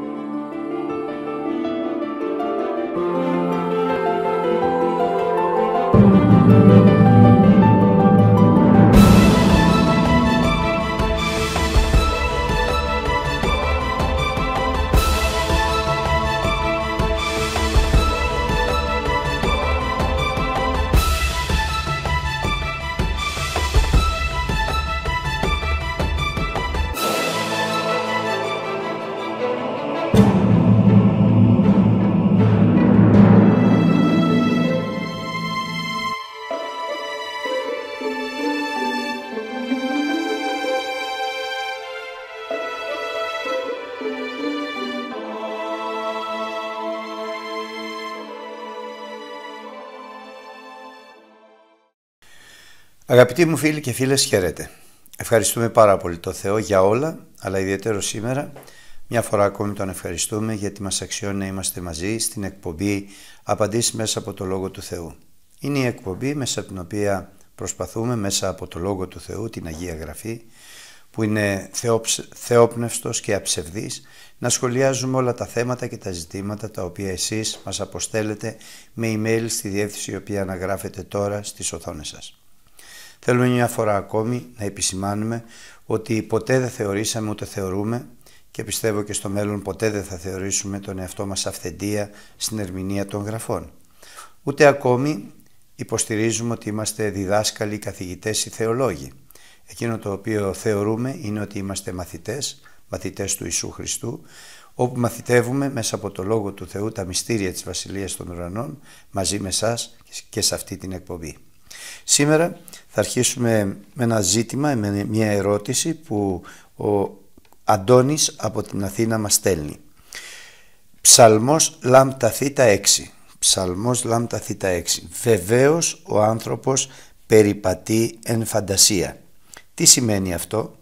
thank you Αγαπητοί μου φίλοι και φίλες, χαίρετε. Ευχαριστούμε πάρα πολύ τον Θεό για όλα, αλλά ιδιαίτερο σήμερα. Μια φορά ακόμη τον ευχαριστούμε γιατί μας αξιώνει να είμαστε μαζί στην εκπομπή Απαντήσεις μέσα από το Λόγο του Θεού». Είναι η εκπομπή μέσα από την οποία προσπαθούμε μέσα από το Λόγο του Θεού, την Αγία Γραφή, που είναι θεόπνευστος και αψευδής, να σχολιάζουμε όλα τα θέματα και τα ζητήματα τα οποία εσείς μας αποστέλλετε με email στη διεύθυνση η οποία αναγράφεται τώρα στις οθόνες σας. Θέλουμε μια φορά ακόμη να επισημάνουμε ότι ποτέ δεν θεωρήσαμε ούτε θεωρούμε και πιστεύω και στο μέλλον ποτέ δεν θα θεωρήσουμε τον εαυτό μας αυθεντία στην ερμηνεία των γραφών. Ούτε ακόμη υποστηρίζουμε ότι είμαστε διδάσκαλοι, καθηγητές ή θεολόγοι. Εκείνο το οποίο θεωρούμε είναι ότι είμαστε μαθητές, μαθητές του Ιησού Χριστού, όπου μαθητεύουμε μέσα από το Λόγο του Θεού τα μυστήρια της Βασιλείας των Ουρανών μαζί με εσάς και σε αυτή την εκπομπή. Σήμερα θα αρχίσουμε με ένα ζήτημα, με μια ερώτηση που ο Αντώνης από την Αθήνα μας στέλνει. Ψαλμός λάμπτα θήτα 6. Ψαλμός λάμπτα θήτα 6. Βεβαίως ο άνθρωπος περιπατεί εν φαντασία. Τι σημαίνει αυτό?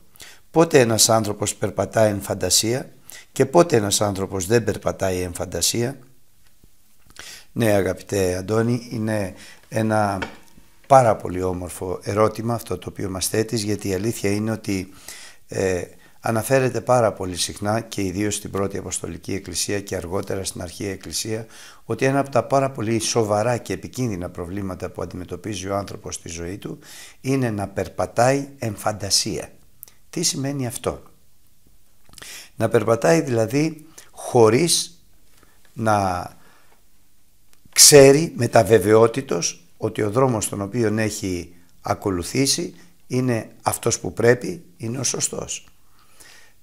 Πότε ένας άνθρωπος περπατάει εν φαντασία και πότε ένας άνθρωπος δεν περπατάει εν φαντασία. Ναι αγαπητέ Αντώνη, είναι ένα πάρα πολύ όμορφο ερώτημα αυτό το οποίο μας θέτεις γιατί η αλήθεια είναι ότι ε, αναφέρεται πάρα πολύ συχνά και ιδίως στην Πρώτη Αποστολική Εκκλησία και αργότερα στην Αρχαία Εκκλησία ότι ένα από τα πάρα πολύ σοβαρά και επικίνδυνα προβλήματα που αντιμετωπίζει ο άνθρωπος στη ζωή του είναι να περπατάει εμφαντασία. Τι σημαίνει αυτό. Να περπατάει δηλαδή χωρίς να ξέρει με τα βεβαιότητος ότι ο δρόμος τον οποίο έχει ακολουθήσει είναι αυτός που πρέπει, είναι ο σωστός.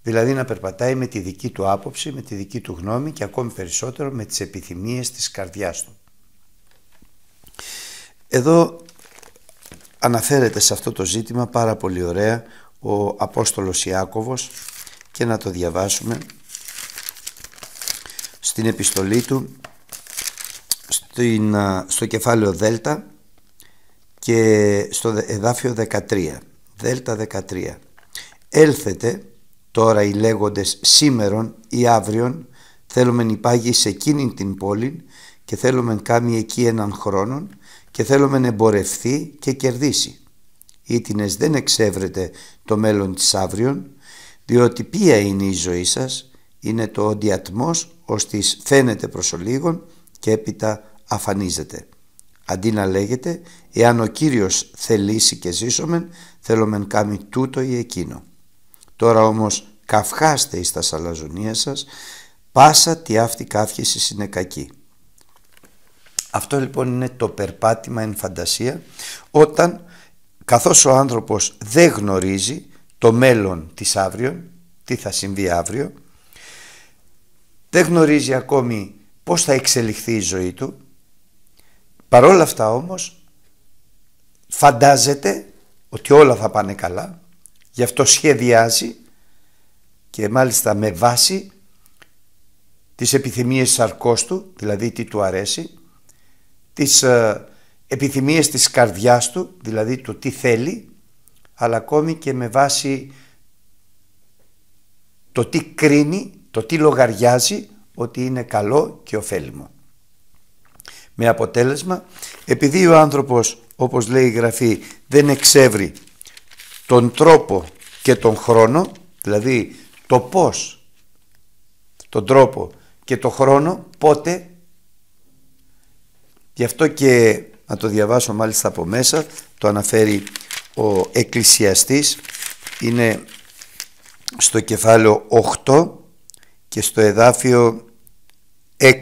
Δηλαδή να περπατάει με τη δική του άποψη, με τη δική του γνώμη και ακόμη περισσότερο με τις επιθυμίες της καρδιάς του. Εδώ αναφέρεται σε αυτό το ζήτημα πάρα πολύ ωραία ο Απόστολος Ιάκωβος και να το διαβάσουμε στην επιστολή του στο κεφάλαιο Δέλτα και στο εδάφιο 13, δέλτα 13. Έλθετε τώρα οι λέγοντες σήμερον ή αύριον, θέλουμε υπάγει σε εκείνη την πόλη και θέλουμε κάμει εκεί έναν χρόνον και θέλουμε εμπορευθεί και κερδίσει. Ήτινες δεν εξεύρετε το μέλλον της αύριον, διότι ποια είναι η ζωή και θελουμε κανει εκει εναν χρονο και είναι το οντιατμός, ως της φαίνεται προς λίγον και έπειτα αφανίζεται αντί να λέγεται «Εάν ο Κύριος θελήσει και ζήσομεν, θέλομεν κάνει τούτο ή εκείνο». Τώρα όμως καυχάστε εις τα σαλαζονία σας, πάσα τι αυτή καύχηση είναι κακή. Αυτό λοιπόν είναι το περπάτημα εν φαντασία όταν καθώς ο άνθρωπος δεν γνωρίζει το μέλλον της αύριο, τι θα συμβεί αύριο, δεν γνωρίζει ακόμη πώς θα εξελιχθεί η ζωή του, Παρόλα αυτά όμως φαντάζεται ότι όλα θα πάνε καλά, γι' αυτό σχεδιάζει και μάλιστα με βάση τις επιθυμίες της αρκός του, δηλαδή τι του αρέσει, τις ε, επιθυμίες της καρδιάς του, δηλαδή το τι θέλει, αλλά ακόμη και με βάση το τι κρίνει, το τι λογαριάζει ότι είναι καλό και ωφέλιμο. Με αποτέλεσμα, επειδή ο άνθρωπος, όπως λέει η Γραφή, δεν εξεύρει τον τρόπο και τον χρόνο, δηλαδή το πώς, τον τρόπο και τον χρόνο, πότε, γι' αυτό και να το διαβάσω μάλιστα από μέσα, το αναφέρει ο Εκκλησιαστής, είναι στο κεφάλαιο 8 και στο εδάφιο 6.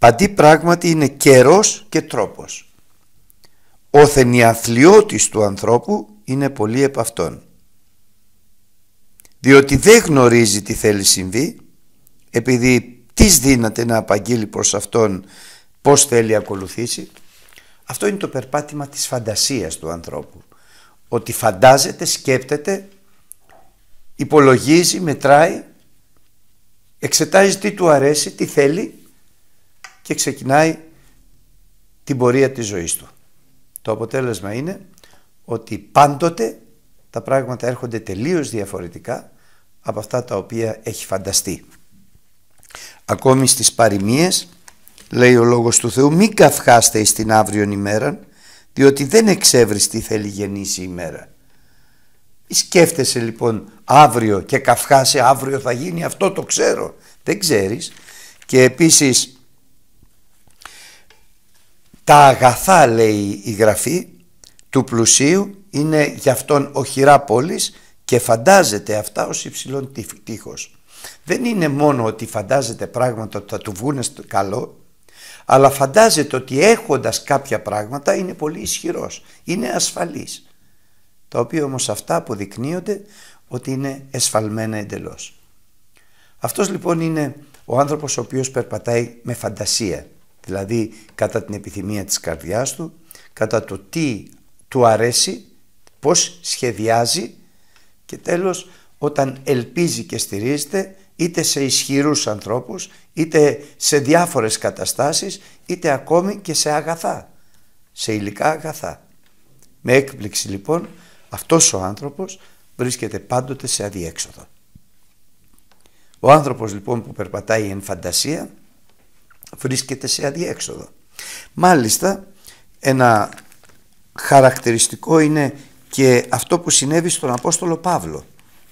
Παντή πράγματι είναι καιρός και τρόπος. Ο η του ανθρώπου είναι πολύ επ' αυτόν. Διότι δεν γνωρίζει τι θέλει συμβεί, επειδή τι δύναται να απαγγείλει προς αυτόν πώς θέλει ακολουθήσει. Αυτό είναι το περπάτημα της φαντασίας του ανθρώπου. Ότι φαντάζεται, σκέπτεται, υπολογίζει, μετράει, εξετάζει τι του αρέσει, τι θέλει και ξεκινάει την πορεία της ζωής του. Το αποτέλεσμα είναι ότι πάντοτε τα πράγματα έρχονται τελείως διαφορετικά από αυτά τα οποία έχει φανταστεί. Ακόμη στις παροιμίες λέει ο Λόγος του Θεού «Μη καυχάστε εις την αύριον ημέρα διότι δεν εξεύρεις τι θέλει γεννήσει η μέρα». Σκέφτεσαι λοιπόν αύριο και καυχάσαι αύριο θα γίνει αυτό το ξέρω. Δεν ξέρεις. Και επίσης τα αγαθά λέει η γραφή του πλουσίου είναι γι' αυτόν ο πόλης και φαντάζεται αυτά ως υψηλόν τείχος. Δεν είναι μόνο ότι φαντάζεται πράγματα ότι θα του βγουν στο καλό, αλλά φαντάζεται ότι έχοντας κάποια πράγματα είναι πολύ ισχυρός, είναι ασφαλής. Τα οποία όμως αυτά αποδεικνύονται ότι είναι εσφαλμένα εντελώς. Αυτός λοιπόν είναι ο άνθρωπος ο οποίος περπατάει με φαντασία δηλαδή κατά την επιθυμία της καρδιάς του, κατά το τι του αρέσει, πώς σχεδιάζει και τέλος όταν ελπίζει και στηρίζεται είτε σε ισχυρούς ανθρώπους, είτε σε διάφορες καταστάσεις, είτε ακόμη και σε αγαθά, σε υλικά αγαθά. Με έκπληξη λοιπόν αυτός ο άνθρωπος βρίσκεται πάντοτε σε αδιέξοδο. Ο άνθρωπος λοιπόν που περπατάει εν φαντασία βρίσκεται σε αδιέξοδο. Μάλιστα, ένα χαρακτηριστικό είναι και αυτό που συνέβη στον Απόστολο Παύλο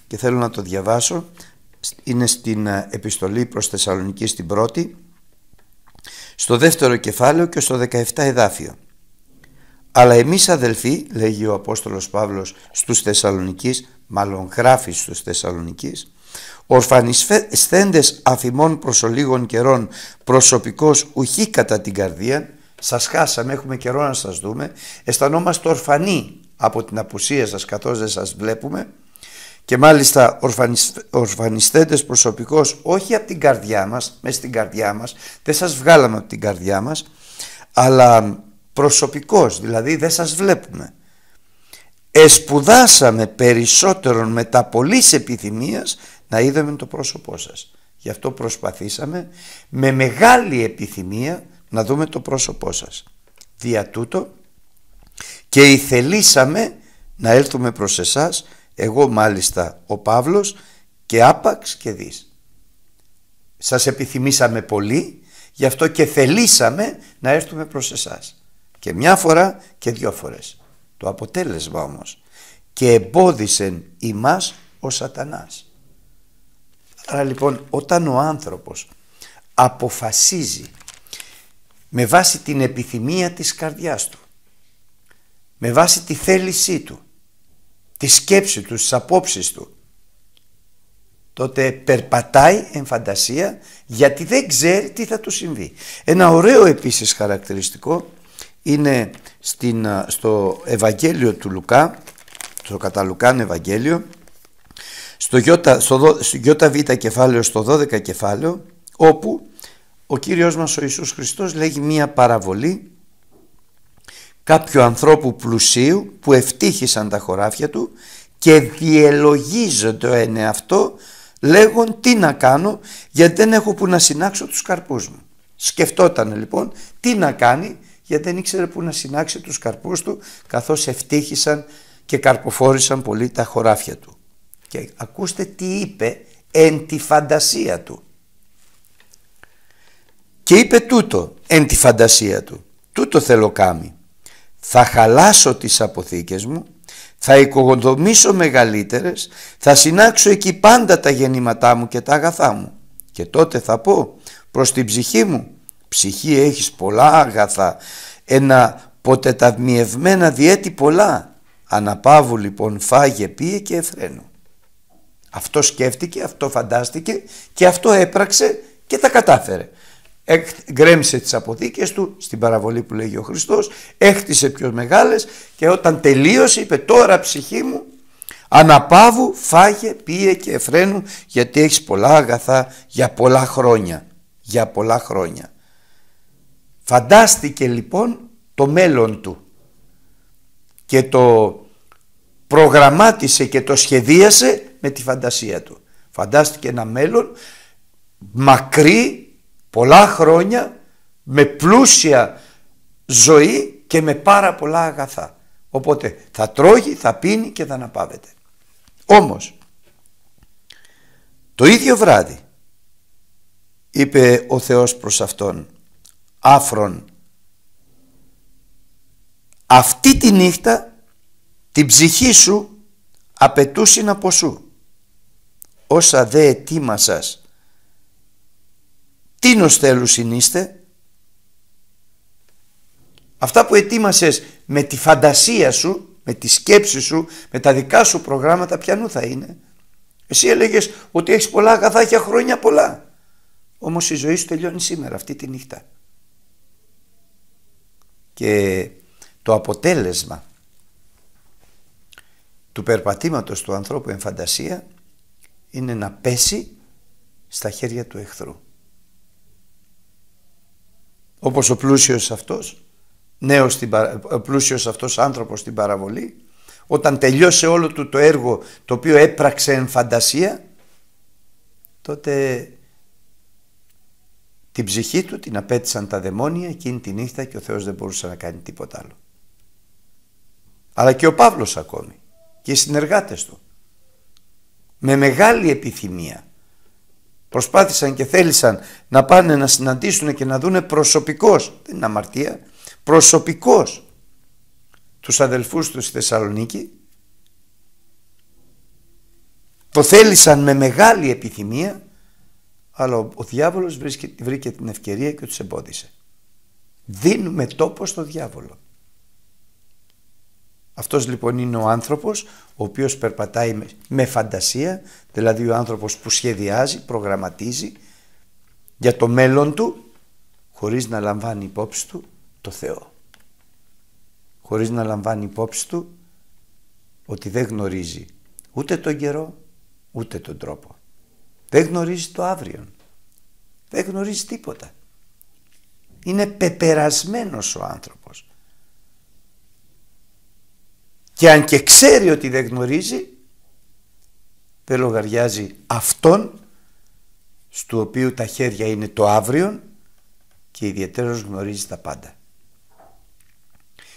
και θέλω να το διαβάσω είναι στην ε, επιστολή προς Θεσσαλονική στην πρώτη στο δεύτερο κεφάλαιο και στο 17 εδάφιο αλλά εμείς αδελφοί λέγει ο Απόστολος Παύλος στους Θεσσαλονικείς μάλλον γράφει στους Θεσσαλονικείς ορφανισθέντες αφημών προς ολίγων καιρών προσωπικός ουχή κατά την καρδία, σας χάσαμε, έχουμε καιρό να σας δούμε, αισθανόμαστε ορφανοί από την απουσία σας καθώς δεν σας βλέπουμε και μάλιστα ορφανιστέντες προσωπικός όχι από την καρδιά μας, μέσα στην καρδιά μας, δεν σας βγάλαμε από την καρδιά μας, αλλά προσωπικός, δηλαδή δεν σας βλέπουμε. Εσπουδάσαμε περισσότερον με τα πολλής επιθυμίας να είδαμε το πρόσωπό σας. Γι' αυτό προσπαθήσαμε με μεγάλη επιθυμία να δούμε το πρόσωπό σας. Δια τούτο και θελήσαμε να έλθουμε προς εσάς, εγώ μάλιστα ο Παύλος και άπαξ και δεις. Σας επιθυμήσαμε πολύ, γι' αυτό και θελήσαμε να έρθουμε προς εσάς. Και μια φορά και δυο φορές. Το αποτέλεσμα όμως και εμπόδισεν ημάς ο σατανάς. Άρα λοιπόν όταν ο άνθρωπος αποφασίζει με βάση την επιθυμία της καρδιάς του, με βάση τη θέλησή του, τη σκέψη του, τις απόψεις του, τότε περπατάει εν φαντασία γιατί δεν ξέρει τι θα του συμβεί. Ένα ωραίο επίσης χαρακτηριστικό είναι στην, στο Ευαγγέλιο του Λουκά, στο καταλουκάν Ευαγγέλιο, στο ΙΒ κεφάλαιο, στο 12 κεφάλαιο, όπου ο Κύριος μας ο Ιησούς Χριστός λέγει μία παραβολή κάποιου ανθρώπου πλουσίου που ευτύχησαν τα χωράφια του και διελογίζονται ο εαυτό λέγον τι να κάνω γιατί δεν έχω που να συνάξω τους καρπούς μου. Σκεφτόταν λοιπόν τι να κάνει γιατί δεν ήξερε που να συνάξει τους καρπούς του καθώς ευτύχησαν και καρποφόρησαν πολύ τα χωράφια του. Και ακούστε τι είπε εν τη φαντασία του. Και είπε τούτο εν τη φαντασία του. Τούτο θέλω κάμι. Θα χαλάσω τις αποθήκες μου, θα οικοδομήσω μεγαλύτερες, θα συνάξω εκεί πάντα τα γεννήματά μου και τα αγαθά μου. Και τότε θα πω προς την ψυχή μου, ψυχή έχεις πολλά αγαθά, ένα ποτεταμιευμένα διέτη πολλά. Αναπάβου λοιπόν φάγε, πίε και εφραίνω. Αυτό σκέφτηκε, αυτό φαντάστηκε και αυτό έπραξε και τα κατάφερε. Γκρέμισε τις αποθήκες του στην παραβολή που λέγει ο Χριστός, Έκτισε πιο μεγάλες και όταν τελείωσε είπε τώρα ψυχή μου αναπάβου φάγε, πίε και εφραίνου γιατί έχεις πολλά αγαθά για πολλά χρόνια. Για πολλά χρόνια. Φαντάστηκε λοιπόν το μέλλον του και το προγραμμάτισε και το σχεδίασε με τη φαντασία του. Φαντάστηκε ένα μέλλον μακρύ, πολλά χρόνια, με πλούσια ζωή και με πάρα πολλά αγαθά. Οπότε θα τρώγει, θα πίνει και θα αναπαύεται. Όμως, το ίδιο βράδυ είπε ο Θεός προς αυτόν άφρον αυτή τη νύχτα την ψυχή σου απαιτούσιν από σου όσα δε αιτήμα σα. νοστέλους Αυτά που ετοίμασες με τη φαντασία σου, με τη σκέψη σου, με τα δικά σου προγράμματα πιανού θα είναι. Εσύ έλεγες ότι έχεις πολλά αγαθά, χρόνια πολλά. Όμως η ζωή σου τελειώνει σήμερα, αυτή τη νύχτα. Και το αποτέλεσμα του περπατήματος του ανθρώπου εν φαντασία είναι να πέσει στα χέρια του εχθρού. Όπως ο πλούσιος αυτός, νέος στην ο πλούσιος αυτός άνθρωπος στην παραβολή, όταν τελειώσε όλο του το έργο το οποίο έπραξε εν φαντασία, τότε την ψυχή του την απέτησαν τα δαιμόνια εκείνη τη νύχτα και ο Θεός δεν μπορούσε να κάνει τίποτα άλλο. Αλλά και ο Παύλος ακόμη και οι συνεργάτες του με μεγάλη επιθυμία. Προσπάθησαν και θέλησαν να πάνε να συναντήσουν και να δούνε προσωπικός, δεν είναι αμαρτία, προσωπικός τους αδελφούς τους στη Θεσσαλονίκη. Το θέλησαν με μεγάλη επιθυμία, αλλά ο διάβολος βρήκε την ευκαιρία και τους εμπόδισε. Δίνουμε τόπο στο διάβολο. Αυτός λοιπόν είναι ο άνθρωπος ο οποίος περπατάει με φαντασία, δηλαδή ο άνθρωπος που σχεδιάζει, προγραμματίζει για το μέλλον του χωρίς να λαμβάνει υπόψη του το Θεό. Χωρίς να λαμβάνει υπόψη του ότι δεν γνωρίζει ούτε τον καιρό, ούτε τον τρόπο. Δεν γνωρίζει το αύριο. Δεν γνωρίζει τίποτα. Είναι πεπερασμένος ο άνθρωπος. και αν και ξέρει ότι δεν γνωρίζει δεν λογαριάζει αυτόν στο οποίο τα χέρια είναι το αύριο και ιδιαίτερος γνωρίζει τα πάντα.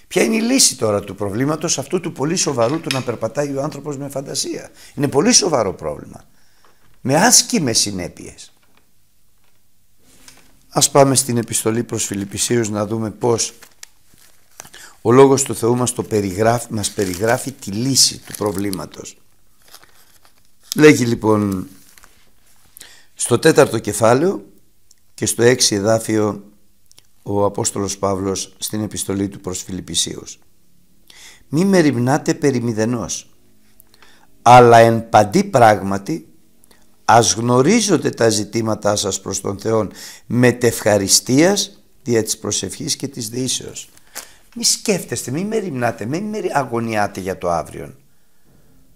Ποια είναι η λύση τώρα του προβλήματος αυτού του πολύ σοβαρού του να περπατάει ο άνθρωπος με φαντασία. Είναι πολύ σοβαρό πρόβλημα. Με άσκημες συνέπειες. Ας πάμε στην επιστολή προς Φιλιππισίους να δούμε πώς ο Λόγος του Θεού μας, το περιγράφει, μας περιγράφει τη λύση του προβλήματος. Λέγει λοιπόν στο τέταρτο κεφάλαιο και στο έξι εδάφιο ο Απόστολος Παύλος στην επιστολή του προς Φιλιππισίους. «Μη μεριμνάτε περί μηδενός, αλλά εν παντή πράγματι ας γνωρίζονται τα ζητήματά σας προς τον Θεό με τευχαριστίας δια της προσευχής και της δύσεως. Μη σκέφτεστε, μην μεριμνάτε, μη μην αγωνιάτε για το αύριο.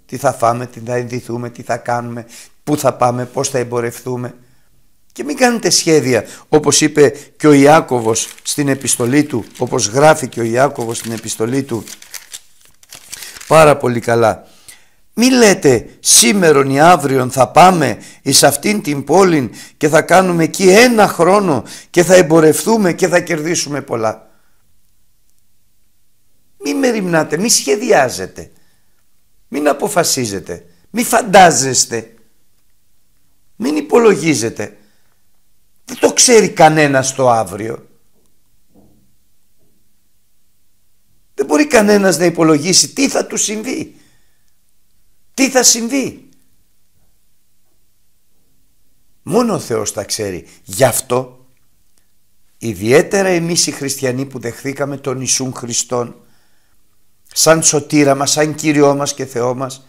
Τι θα φάμε, τι θα ενδυθούμε, τι θα κάνουμε, πού θα πάμε, πώς θα εμπορευθούμε. Και μην κάνετε σχέδια όπως είπε και ο Ιάκωβος στην επιστολή του, όπως γράφει και ο Ιάκωβος στην επιστολή του πάρα πολύ καλά. Μη λέτε σήμερον ή αύριον θα πάμε εις αυτήν την πόλη και θα κάνουμε εκεί ένα χρόνο και θα εμπορευθούμε και θα κερδίσουμε πολλά. Μην με μη μην σχεδιάζετε. Μην αποφασίζετε. μη φαντάζεστε. Μην υπολογίζετε. Δεν το ξέρει κανένας το αύριο. Δεν μπορεί κανένας να υπολογίσει τι θα του συμβεί. Τι θα συμβεί. Μόνο ο Θεός τα ξέρει. Γι' αυτό ιδιαίτερα εμείς οι χριστιανοί που δεχθήκαμε τον Ιησούν Χριστόν σαν σωτήρα μας, σαν Κύριό μας και Θεό μας.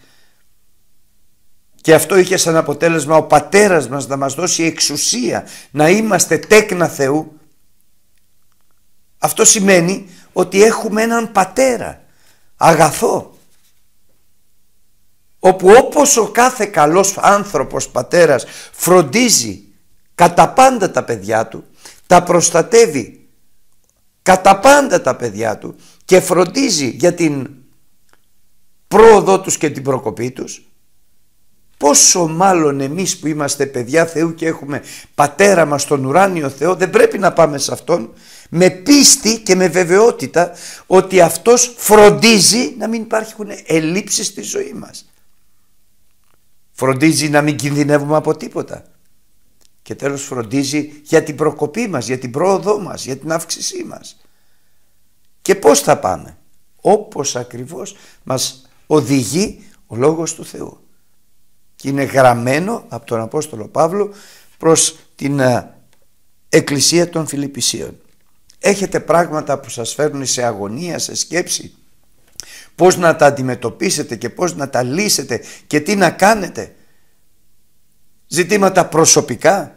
Και αυτό είχε σαν αποτέλεσμα ο Πατέρας μας να μας δώσει εξουσία, να είμαστε τέκνα Θεού. Αυτό σημαίνει ότι έχουμε έναν Πατέρα, αγαθό, όπου όπως ο κάθε καλός άνθρωπος πατέρας φροντίζει κατά πάντα τα παιδιά του, τα προστατεύει κατά πάντα τα παιδιά του και φροντίζει για την πρόοδό τους και την προκοπή τους, πόσο μάλλον εμείς που είμαστε παιδιά Θεού και έχουμε πατέρα μας τον ουράνιο Θεό, δεν πρέπει να πάμε σε Αυτόν με πίστη και με βεβαιότητα ότι Αυτός φροντίζει να μην υπάρχουν ελλείψεις στη ζωή μας. Φροντίζει να μην κινδυνεύουμε από τίποτα και τέλος φροντίζει για την προκοπή μας, για την πρόοδό μας, για την αύξησή μας. Και πώς θα πάμε. Όπως ακριβώς μας οδηγεί ο Λόγος του Θεού. Και είναι γραμμένο από τον Απόστολο Παύλο προς την ε, Εκκλησία των Φιλιππισίων. Έχετε πράγματα που σας φέρνουν σε αγωνία, σε σκέψη. Πώς να τα αντιμετωπίσετε και πώς να τα λύσετε και τι να κάνετε. Ζητήματα προσωπικά,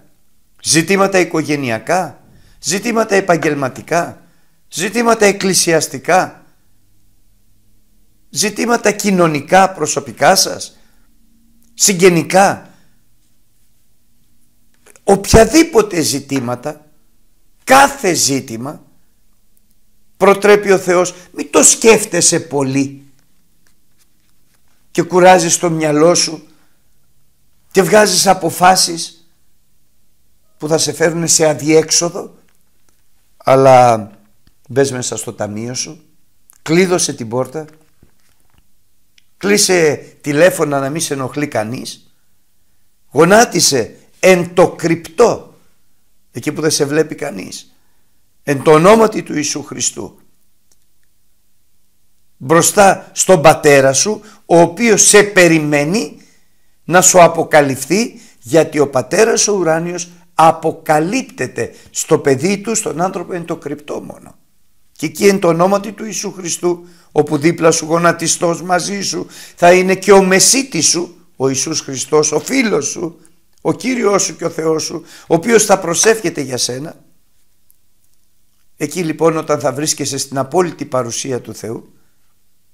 Ζητήματα οικογενειακά, ζητήματα επαγγελματικά, ζητήματα εκκλησιαστικά, ζητήματα κοινωνικά προσωπικά σας, συγγενικά, οποιαδήποτε ζητήματα, κάθε ζήτημα προτρέπει ο Θεός, μην το σκέφτεσαι πολύ και κουράζεις το μυαλό σου και βγάζεις αποφάσεις που θα σε φέρουν σε αδιέξοδο, αλλά μπες μέσα στο ταμείο σου, κλείδωσε την πόρτα, κλείσε τηλέφωνα να μην σε ενοχλεί κανείς, γονάτισε εν το κρυπτό, εκεί που δεν σε βλέπει κανείς, εν το ονόματι του Ιησού Χριστού, μπροστά στον πατέρα σου, ο οποίος σε περιμένει να σου αποκαλυφθεί, γιατί ο πατέρας ο ουράνιος αποκαλύπτεται στο παιδί του, στον άνθρωπο είναι το κρυπτό μόνο. Και εκεί είναι το όνομα του Ιησού Χριστού, όπου δίπλα σου γονατιστός μαζί σου θα είναι και ο μεσίτης σου, ο Ιησούς Χριστός, ο φίλος σου, ο Κύριος σου και ο Θεός σου, ο οποίος θα προσεύχεται για σένα. Εκεί λοιπόν όταν θα βρίσκεσαι στην απόλυτη παρουσία του Θεού,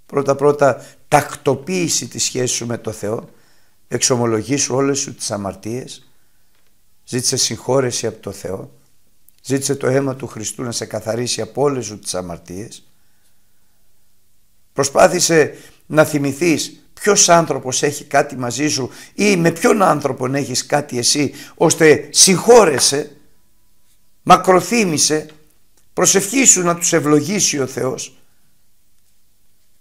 πρώτα πρώτα τακτοποίηση της σχέσης σου με το Θεό, εξομολογήσου όλες σου τις αμαρτίες, Ζήτησε συγχώρεση από το Θεό. Ζήτησε το αίμα του Χριστού να σε καθαρίσει από όλες σου τις αμαρτίες. Προσπάθησε να θυμηθείς ποιος άνθρωπος έχει κάτι μαζί σου ή με ποιον άνθρωπον έχεις κάτι εσύ ώστε συγχώρεσε, μακροθύμησε, προσευχήσου να τους ευλογήσει ο Θεός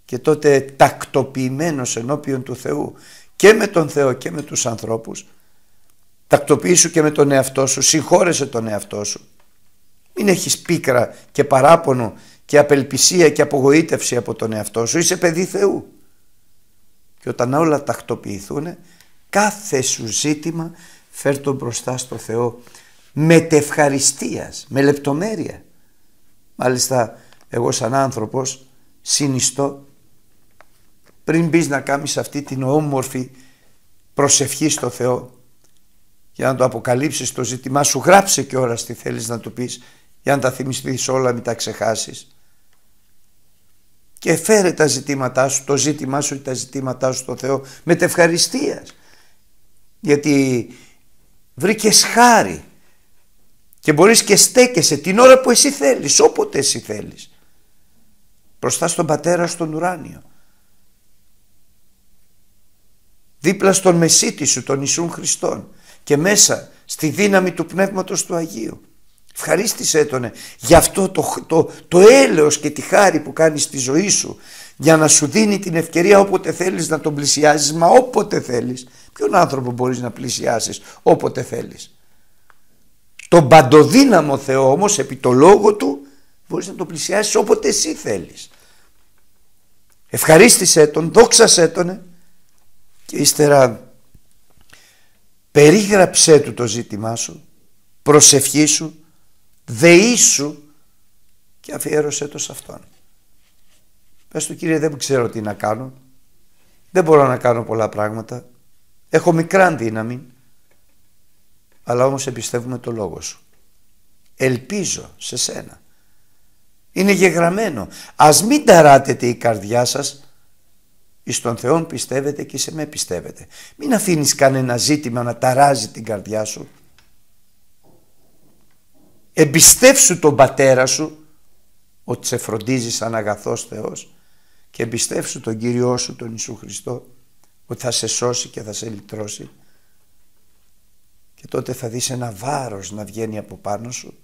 και τότε τακτοποιημένος ενώπιον του Θεού και με τον Θεό και με τους ανθρώπους Τακτοποιήσου και με τον εαυτό σου, συγχώρεσε τον εαυτό σου. Μην έχεις πίκρα και παράπονο και απελπισία και απογοήτευση από τον εαυτό σου. Είσαι παιδί Θεού. Και όταν όλα τακτοποιηθούν, κάθε σου ζήτημα φέρ τον μπροστά στο Θεό με τευχαριστίας, με λεπτομέρεια. Μάλιστα εγώ σαν άνθρωπος συνιστώ πριν μπεις να κάνεις αυτή την όμορφη προσευχή στο Θεό για να το αποκαλύψεις το ζήτημά σου, γράψε και όλα τι θέλεις να του πεις για να τα θυμιστείς όλα, μην τα ξεχάσεις. Και φέρε τα ζητήματά σου, το ζήτημά σου ή τα ζητήματά σου στο Θεό με ευχαριστίας Γιατί βρήκες χάρη και μπορείς και στέκεσαι την ώρα που εσύ θέλεις, όποτε εσύ θέλεις. Μπροστά στον Πατέρα στον ουράνιο. Δίπλα στον Μεσίτη σου, τον Ιησού Χριστόν και μέσα στη δύναμη του Πνεύματος του Αγίου. Ευχαρίστησέ τον για αυτό το, το, το έλεος και τη χάρη που κάνεις στη ζωή σου για να σου δίνει την ευκαιρία όποτε θέλεις να τον πλησιάζεις, μα όποτε θέλεις. Ποιον άνθρωπο μπορείς να πλησιάσεις όποτε θέλεις. Τον παντοδύναμο Θεό όμως επί το λόγο του μπορείς να τον πλησιάσεις όποτε εσύ θέλεις. Ευχαρίστησέ τον, δόξασέ τον και ύστερα περίγραψέ του το ζήτημά σου, προσευχή σου, δεή σου και αφιέρωσέ το σε αυτόν. Πες του Κύριε δεν ξέρω τι να κάνω, δεν μπορώ να κάνω πολλά πράγματα, έχω μικρά δύναμη, αλλά όμως εμπιστεύουμε το Λόγο Σου. Ελπίζω σε Σένα. Είναι γεγραμμένο. Ας μην ταράτεται η καρδιά σας Εις τον Θεό πιστεύετε και σε με πιστεύετε. Μην αφήνεις κανένα ζήτημα να ταράζει την καρδιά σου. Εμπιστεύσου τον πατέρα σου ότι σε φροντίζει σαν αγαθός Θεός και εμπιστεύσου τον Κύριό σου τον Ιησού Χριστό ότι θα σε σώσει και θα σε λυτρώσει και τότε θα δεις ένα βάρος να βγαίνει από πάνω σου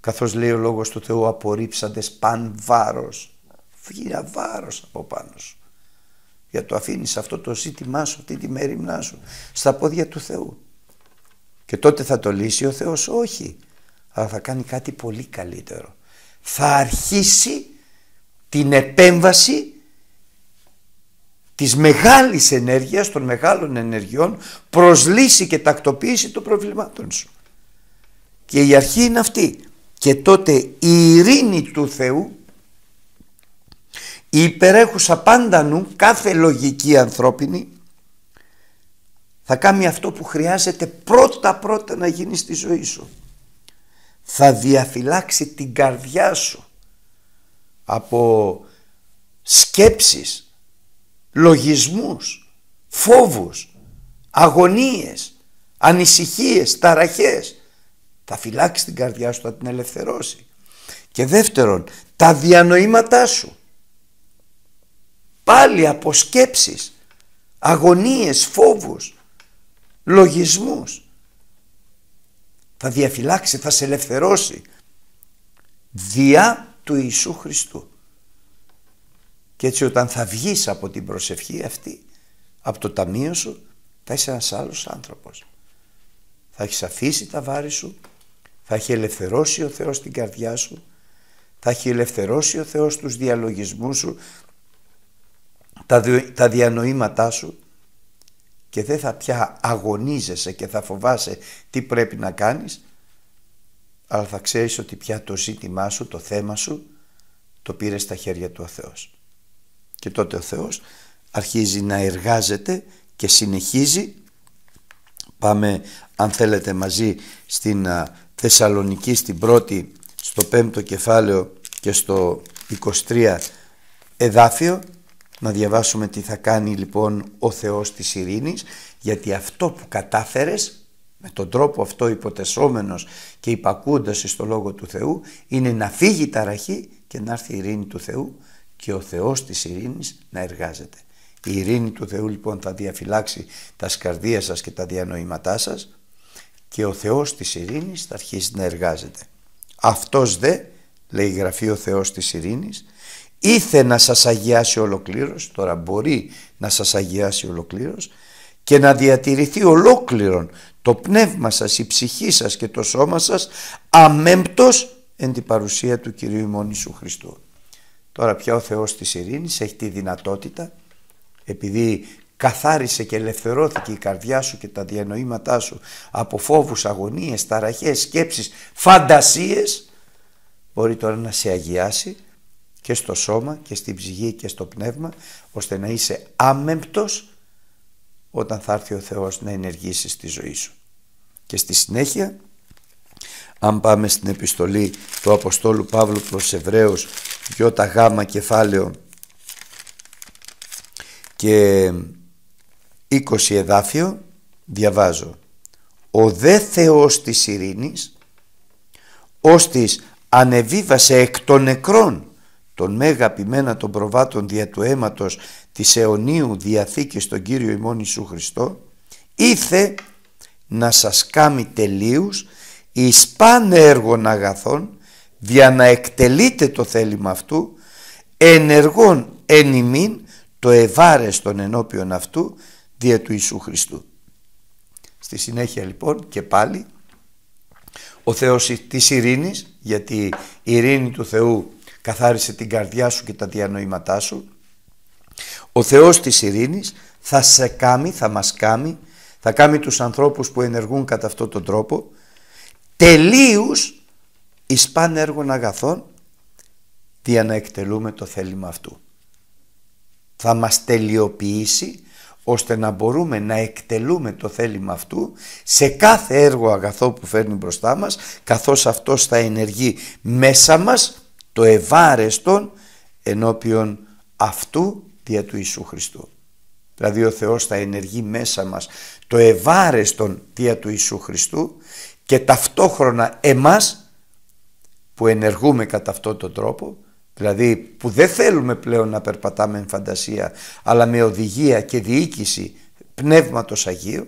καθώς λέει ο Λόγος του Θεού απορρίψαντες παν βάρος Βγήνα βάρος από πάνω σου. Για το αφήνεις αυτό το ζήτημά σου, αυτή τη μέρημνά σου, στα πόδια του Θεού. Και τότε θα το λύσει ο Θεός, όχι. Αλλά θα κάνει κάτι πολύ καλύτερο. Θα αρχίσει την επέμβαση της μεγάλης ενέργειας, των μεγάλων ενεργειών, προς λύση και τακτοποίηση των προβλημάτων σου. Και η αρχή είναι αυτή. Και τότε η ειρήνη του Θεού η υπερέχουσα πάντα νου, κάθε λογική ανθρώπινη, θα κάνει αυτό που χρειάζεται πρώτα πρώτα να γίνει στη ζωή σου. Θα διαφυλάξει την καρδιά σου από σκέψεις, λογισμούς, φόβους, αγωνίες, ανησυχίες, ταραχές. Θα φυλάξει την καρδιά σου, θα την ελευθερώσει. Και δεύτερον, τα διανοήματά σου πάλι από σκέψεις, αγωνίες, φόβους, λογισμούς. Θα διαφυλάξει, θα σε ελευθερώσει διά του Ιησού Χριστού. Και έτσι όταν θα βγεις από την προσευχή αυτή, από το ταμείο σου, θα είσαι ένας άλλος άνθρωπος. Θα έχεις αφήσει τα βάρη σου, θα έχει ελευθερώσει ο Θεός την καρδιά σου, θα έχει ελευθερώσει ο Θεός τους διαλογισμούς σου, τα, διανοήματά σου και δεν θα πια αγωνίζεσαι και θα φοβάσαι τι πρέπει να κάνεις αλλά θα ξέρεις ότι πια το ζήτημά σου, το θέμα σου το πήρε στα χέρια του ο Θεός. Και τότε ο Θεός αρχίζει να εργάζεται και συνεχίζει. Πάμε αν θέλετε μαζί στην Θεσσαλονική στην πρώτη, στο πέμπτο κεφάλαιο και στο 23 εδάφιο να διαβάσουμε τι θα κάνει λοιπόν ο Θεός της ειρήνης, γιατί αυτό που κατάφερες με τον τρόπο αυτό υποτεσσόμενος και υπακούντας στο Λόγο του Θεού είναι να φύγει ταραχή και να έρθει η ειρήνη του Θεού και ο Θεός της ειρήνης να εργάζεται. Η ειρήνη του Θεού λοιπόν θα διαφυλάξει τα σκαρδία σας και τα διανοήματά σας και ο Θεός της ειρήνης θα αρχίσει να εργάζεται. Αυτός δε, λέει η Γραφή ο Θεός της ειρήνης, ήθε να σας αγιάσει ολοκλήρως, τώρα μπορεί να σας αγιάσει ολοκλήρως και να διατηρηθεί ολόκληρον το πνεύμα σας, η ψυχή σας και το σώμα σας αμέμπτος εν την παρουσία του Κυρίου ημών Ιησού Χριστού. Τώρα πια ο Θεός της ειρήνης έχει τη δυνατότητα επειδή καθάρισε και ελευθερώθηκε η καρδιά σου και τα διανοήματά σου από φόβους, αγωνίες, ταραχές, σκέψεις, φαντασίες μπορεί τώρα να σε αγιάσει και στο σώμα και στην ψυχή και στο πνεύμα ώστε να είσαι άμεμπτος όταν θα έρθει ο Θεός να ενεργήσει στη ζωή σου. Και στη συνέχεια, αν πάμε στην επιστολή του Αποστόλου Παύλου προς Εβραίους γιώτα γάμα κεφάλαιο και 20 εδάφιο διαβάζω «Ο δε Θεός της ειρήνης, ως ανεβίβασε εκ των νεκρών τον μέγα ποιμένα των προβάτων δια του αίματος της αιωνίου διαθήκης τον Κύριο ημών Ιησού Χριστό, ήθε να σας κάμει τελείους εις πάνε αγαθών, δια να εκτελείτε το θέλημα αυτού, ενεργών εν ημίν το ευάρεστον ενώπιον αυτού δια του Ιησού Χριστού. Στη συνέχεια λοιπόν και πάλι ο Θεός της ειρήνης, γιατί η ειρήνη του Θεού καθάρισε την καρδιά σου και τα διανοήματά σου. Ο Θεός της ειρήνης θα σε κάμει, θα μας κάμει, θα κάμει τους ανθρώπους που ενεργούν κατά αυτόν τον τρόπο, τελείους εις έργων αγαθών, για να εκτελούμε το θέλημα αυτού. Θα μας τελειοποιήσει ώστε να μπορούμε να εκτελούμε το θέλημα αυτού σε κάθε έργο αγαθό που φέρνει μπροστά μας, καθώς αυτός θα ενεργεί μέσα μας το ευάρεστον ενώπιον αυτού δια του Ιησού Χριστού. Δηλαδή ο Θεός θα ενεργεί μέσα μας το ευάρεστον δια του Ιησού Χριστού και ταυτόχρονα εμάς που ενεργούμε κατά αυτόν τον τρόπο, δηλαδή που δεν θέλουμε πλέον να περπατάμε εν φαντασία, αλλά με οδηγία και διοίκηση Πνεύματος Αγίου,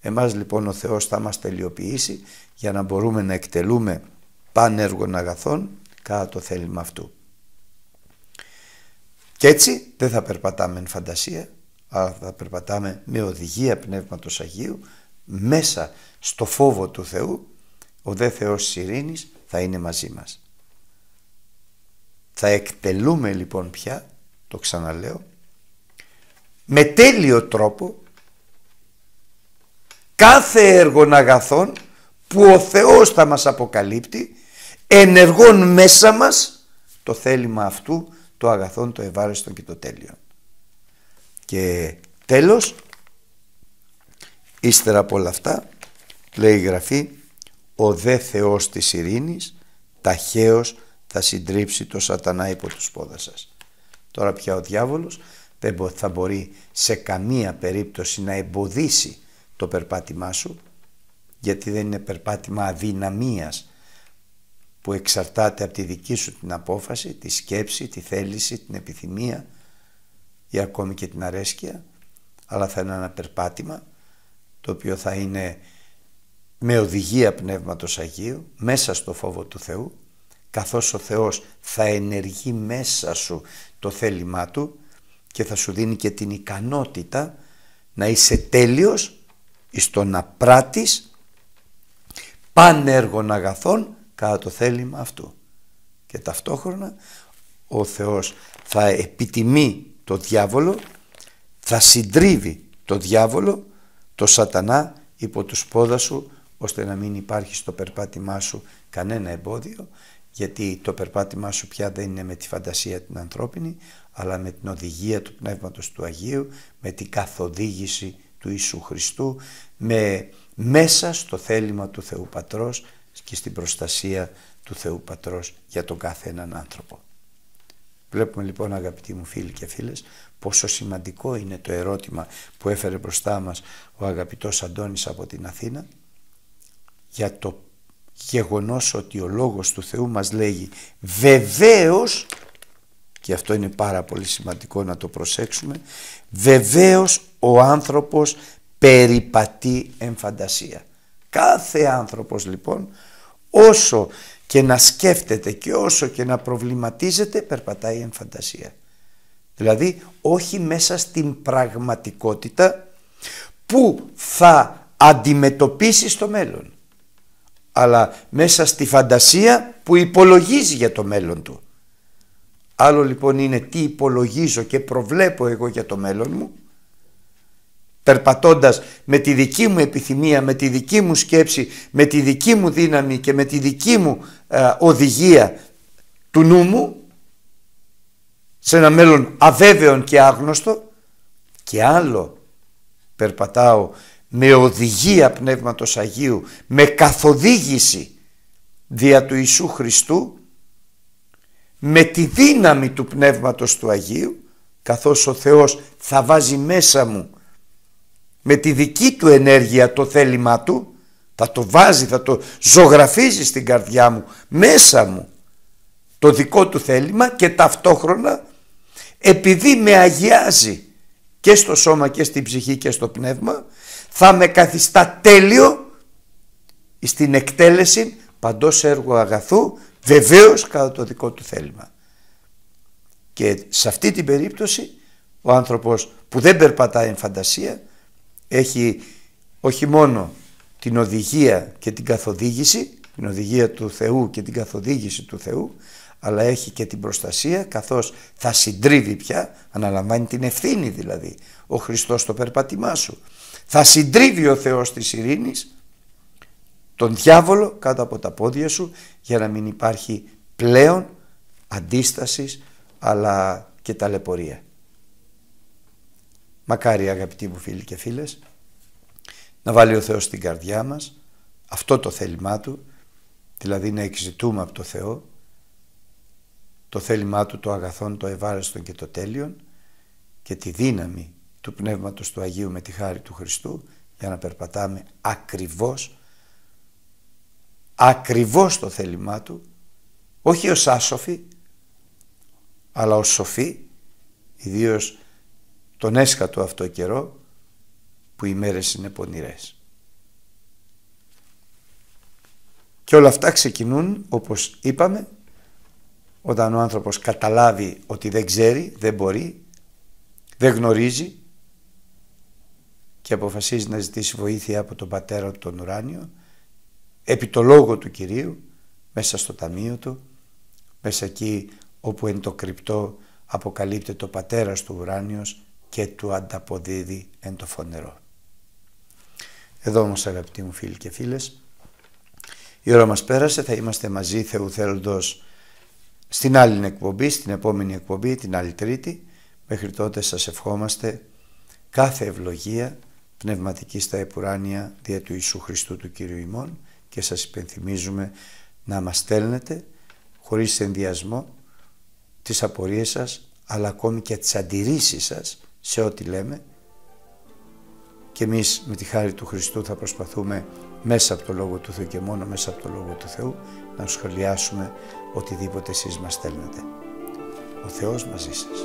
εμάς λοιπόν ο Θεός θα μας τελειοποιήσει για να μπορούμε να εκτελούμε πάνεργων αγαθών κατά το θέλημα αυτού. Και έτσι δεν θα περπατάμε εν φαντασία, αλλά θα περπατάμε με οδηγία Πνεύματος Αγίου μέσα στο φόβο του Θεού, ο δε Θεός της ειρήνης θα είναι μαζί μας. Θα εκτελούμε λοιπόν πια, το ξαναλέω, με τέλειο τρόπο κάθε έργο αγαθών που ο Θεός θα μας αποκαλύπτει ενεργών μέσα μας το θέλημα αυτού το αγαθόν, το ευάρεστο και το τέλειον. Και τέλος, ύστερα από όλα αυτά, λέει η Γραφή, ο δε Θεός της ειρήνης ταχαίως θα συντρίψει το σατανά υπό τους πόδας σας. Τώρα πια ο διάβολος δεν θα μπορεί σε καμία περίπτωση να εμποδίσει το περπάτημά σου, γιατί δεν είναι περπάτημα αδυναμίας, που εξαρτάται από τη δική σου την απόφαση, τη σκέψη, τη θέληση, την επιθυμία ή ακόμη και την αρέσκεια, αλλά θα είναι ένα περπάτημα το οποίο θα είναι με οδηγία Πνεύματος Αγίου, μέσα στο φόβο του Θεού, καθώς ο Θεός θα ενεργεί μέσα σου το θέλημά Του και θα σου δίνει και την ικανότητα να είσαι τέλειος στο να πράττεις πανέργων αγαθών κατά το θέλημα αυτού. Και ταυτόχρονα ο Θεός θα επιτιμεί το διάβολο, θα συντρίβει το διάβολο, το σατανά υπό τους πόδα σου, ώστε να μην υπάρχει στο περπάτημά σου κανένα εμπόδιο, γιατί το περπάτημά σου πια δεν είναι με τη φαντασία την ανθρώπινη, αλλά με την οδηγία του Πνεύματος του Αγίου, με την καθοδήγηση του Ιησού Χριστού, με μέσα στο θέλημα του Θεού Πατρός, και στην προστασία του Θεού Πατρός για τον κάθε έναν άνθρωπο. Βλέπουμε λοιπόν αγαπητοί μου φίλοι και φίλες πόσο σημαντικό είναι το ερώτημα που έφερε μπροστά μας ο αγαπητός Αντώνης από την Αθήνα για το γεγονός ότι ο Λόγος του Θεού μας λέγει βεβαίως και αυτό είναι πάρα πολύ σημαντικό να το προσέξουμε βεβαίως ο άνθρωπος περιπατεί εμφαντασία. Κάθε άνθρωπος λοιπόν όσο και να σκέφτεται και όσο και να προβληματίζεται περπατάει εν φαντασία. Δηλαδή όχι μέσα στην πραγματικότητα που θα αντιμετωπίσει στο μέλλον αλλά μέσα στη φαντασία που υπολογίζει για το μέλλον του. Άλλο λοιπόν είναι τι υπολογίζω και προβλέπω εγώ για το μέλλον μου περπατώντας με τη δική μου επιθυμία, με τη δική μου σκέψη, με τη δική μου δύναμη και με τη δική μου ε, οδηγία του νου μου σε ένα μέλλον αβέβαιον και άγνωστο και άλλο περπατάω με οδηγία Πνεύματος Αγίου, με καθοδήγηση δια του Ιησού Χριστού, με τη δύναμη του Πνεύματος του Αγίου, καθώς ο Θεός θα βάζει μέσα μου με τη δική του ενέργεια το θέλημά του, θα το βάζει, θα το ζωγραφίζει στην καρδιά μου, μέσα μου, το δικό του θέλημα και ταυτόχρονα επειδή με αγιάζει και στο σώμα και στην ψυχή και στο πνεύμα, θα με καθιστά τέλειο στην εκτέλεση παντός έργου αγαθού, βεβαίως κατά το δικό του θέλημα. Και σε αυτή την περίπτωση ο άνθρωπος που δεν περπατάει εν φαντασία έχει όχι μόνο την οδηγία και την καθοδήγηση, την οδηγία του Θεού και την καθοδήγηση του Θεού, αλλά έχει και την προστασία καθώς θα συντρίβει πια, αναλαμβάνει την ευθύνη δηλαδή, ο Χριστός το περπατημά σου. Θα συντρίβει ο Θεός της ειρήνης τον διάβολο κάτω από τα πόδια σου για να μην υπάρχει πλέον αντίστασης αλλά και ταλαιπωρία. Μακάρι αγαπητοί μου φίλοι και φίλες, να βάλει ο Θεός στην καρδιά μας αυτό το θέλημά Του, δηλαδή να εξητούμε από το Θεό το θέλημά Του, το αγαθόν, το ευάρεστον και το τέλειον και τη δύναμη του Πνεύματος του Αγίου με τη χάρη του Χριστού για να περπατάμε ακριβώς, ακριβώς το θέλημά Του, όχι ως άσοφοι, αλλά ως σοφοί, ιδίως τον έσχατο αυτό καιρό που οι μέρες είναι πονηρές. Και όλα αυτά ξεκινούν, όπως είπαμε, όταν ο άνθρωπος καταλάβει ότι δεν ξέρει, δεν μπορεί, δεν γνωρίζει και αποφασίζει να ζητήσει βοήθεια από τον πατέρα του τον ουράνιο, επί το λόγο του Κυρίου, μέσα στο ταμείο του, μέσα εκεί όπου εν το κρυπτό αποκαλύπτεται ο πατέρας του ουράνιος και του ανταποδίδει εν το φωνερό. Εδώ όμως αγαπητοί μου φίλοι και φίλες, η ώρα μας πέρασε, θα είμαστε μαζί Θεού θέλοντος στην άλλη εκπομπή, στην επόμενη εκπομπή, την άλλη τρίτη. Μέχρι τότε σας ευχόμαστε κάθε ευλογία πνευματική στα επουράνια δια του Ιησού Χριστού του Κύριου ημών και σας υπενθυμίζουμε να μας στέλνετε χωρίς ενδιασμό τις απορίες σας αλλά ακόμη και τις αντιρρήσεις σας σε ό,τι λέμε και εμείς με τη χάρη του Χριστού θα προσπαθούμε μέσα από το Λόγο του Θεού και μόνο μέσα από το Λόγο του Θεού να σχολιάσουμε οτιδήποτε εσείς μας στέλνετε. Ο Θεός μαζί σας.